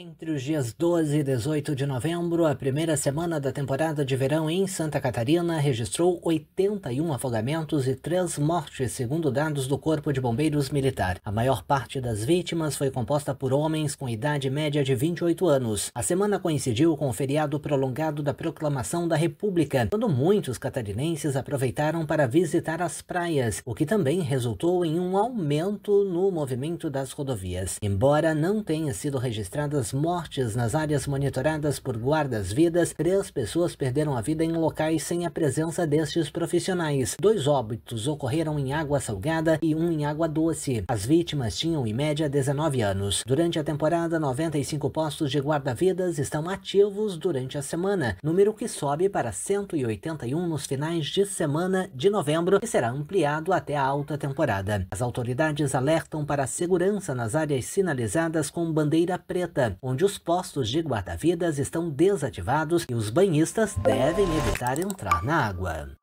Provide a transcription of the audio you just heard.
Entre os dias 12 e 18 de novembro, a primeira semana da temporada de verão em Santa Catarina registrou 81 afogamentos e três mortes, segundo dados do Corpo de Bombeiros Militar. A maior parte das vítimas foi composta por homens com idade média de 28 anos. A semana coincidiu com o feriado prolongado da Proclamação da República, quando muitos catarinenses aproveitaram para visitar as praias, o que também resultou em um aumento no movimento das rodovias. Embora não tenha sido registradas das mortes nas áreas monitoradas por guardas-vidas, três pessoas perderam a vida em locais sem a presença destes profissionais. Dois óbitos ocorreram em água salgada e um em água doce. As vítimas tinham, em média, 19 anos. Durante a temporada, 95 postos de guarda-vidas estão ativos durante a semana, número que sobe para 181 nos finais de semana de novembro e será ampliado até a alta temporada. As autoridades alertam para a segurança nas áreas sinalizadas com bandeira preta onde os postos de guarda-vidas estão desativados e os banhistas devem evitar entrar na água.